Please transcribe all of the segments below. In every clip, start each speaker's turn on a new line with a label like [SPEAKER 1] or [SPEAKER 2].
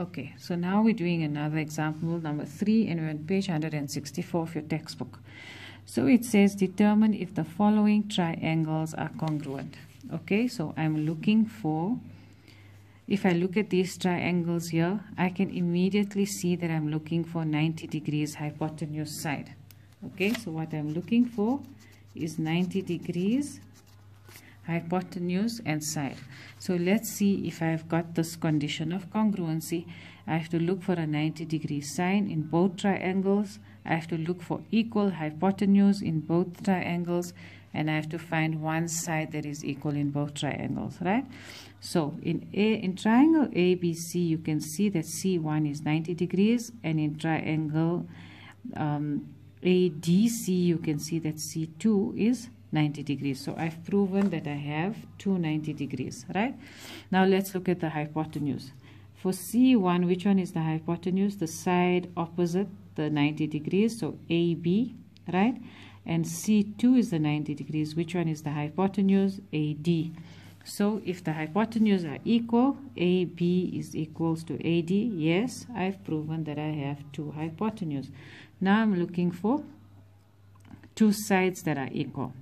[SPEAKER 1] Okay, so now we're doing another example, number 3, and we're on page 164 of your textbook. So it says determine if the following triangles are congruent. Okay, so I'm looking for, if I look at these triangles here, I can immediately see that I'm looking for 90 degrees hypotenuse side. Okay, so what I'm looking for is 90 degrees hypotenuse and side so let's see if I've got this condition of congruency I have to look for a 90 degree sine in both triangles I have to look for equal hypotenuse in both triangles and I have to find one side that is equal in both triangles right so in a in triangle ABC you can see that C1 is 90 degrees and in triangle um, ADC you can see that C2 is 90 degrees so I've proven that I have 290 degrees right now let's look at the hypotenuse for C1 which one is the hypotenuse the side opposite the 90 degrees so AB right and C2 is the 90 degrees which one is the hypotenuse AD so if the hypotenuse are equal AB is equals to AD yes I've proven that I have two hypotenuse now I'm looking for two sides that are equal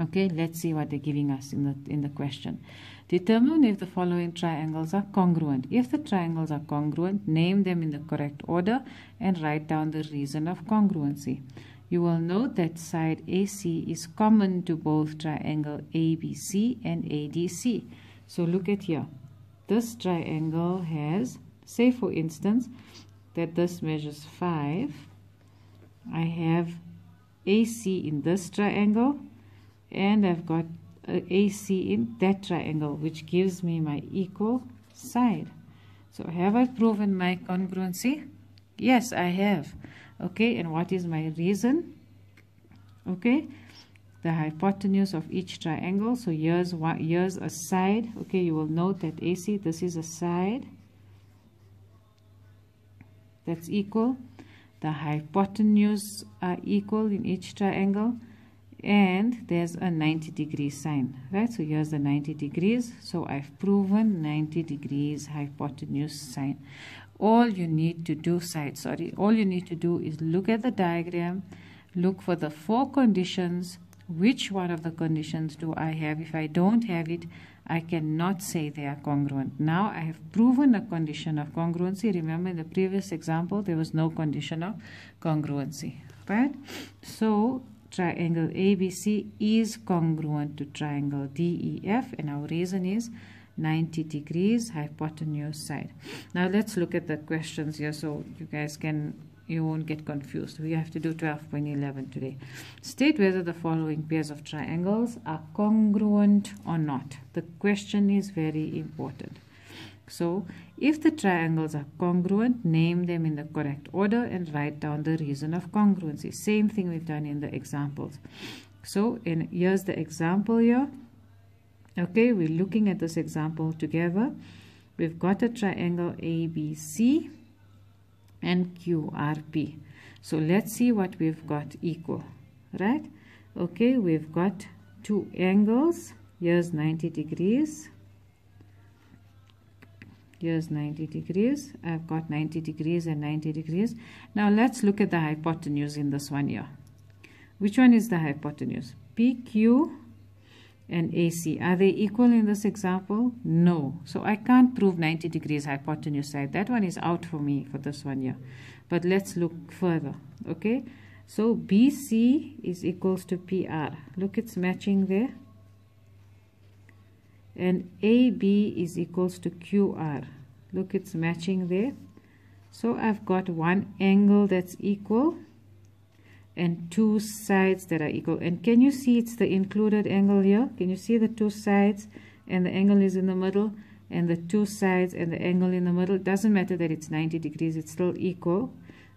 [SPEAKER 1] Okay, let's see what they're giving us in the, in the question. Determine if the following triangles are congruent. If the triangles are congruent, name them in the correct order and write down the reason of congruency. You will note that side AC is common to both triangle ABC and ADC. So look at here. This triangle has, say for instance, that this measures 5. I have AC in this triangle and I've got AC in that triangle which gives me my equal side so have I proven my congruency yes I have okay and what is my reason okay the hypotenuse of each triangle so here's one here's a side okay you will note that AC this is a side that's equal the hypotenuse are equal in each triangle and there's a 90 degree sign right so here's the 90 degrees so I've proven 90 degrees hypotenuse sign. all you need to do side sorry all you need to do is look at the diagram look for the four conditions which one of the conditions do I have if I don't have it I cannot say they are congruent now I have proven a condition of congruency remember in the previous example there was no condition of congruency right so triangle ABC is congruent to triangle DEF and our reason is 90 degrees hypotenuse side. Now let's look at the questions here so you guys can you won't get confused. We have to do 12.11 today. State whether the following pairs of triangles are congruent or not. The question is very important. So, if the triangles are congruent, name them in the correct order and write down the reason of congruency. Same thing we've done in the examples. So, in here's the example here. Okay, we're looking at this example together. We've got a triangle ABC and QRP. So, let's see what we've got equal, right? Okay, we've got two angles. Here's 90 degrees here's 90 degrees I've got 90 degrees and 90 degrees now let's look at the hypotenuse in this one here which one is the hypotenuse PQ and AC are they equal in this example no so I can't prove 90 degrees hypotenuse side that one is out for me for this one here but let's look further okay so BC is equals to PR look it's matching there and AB is equals to QR look it's matching there so I've got one angle that's equal and two sides that are equal and can you see it's the included angle here can you see the two sides and the angle is in the middle and the two sides and the angle in the middle it doesn't matter that it's 90 degrees it's still equal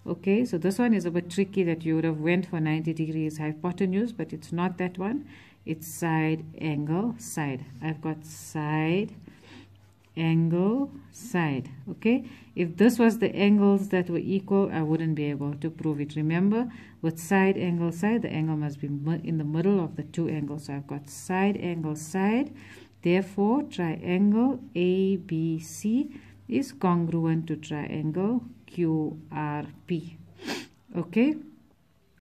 [SPEAKER 1] okay so this one is a bit tricky that you would have went for 90 degrees hypotenuse but it's not that one it's side angle side I've got side angle side okay if this was the angles that were equal I wouldn't be able to prove it remember with side angle side the angle must be in the middle of the two angles so I've got side angle side therefore triangle ABC is congruent to triangle QRP. Okay.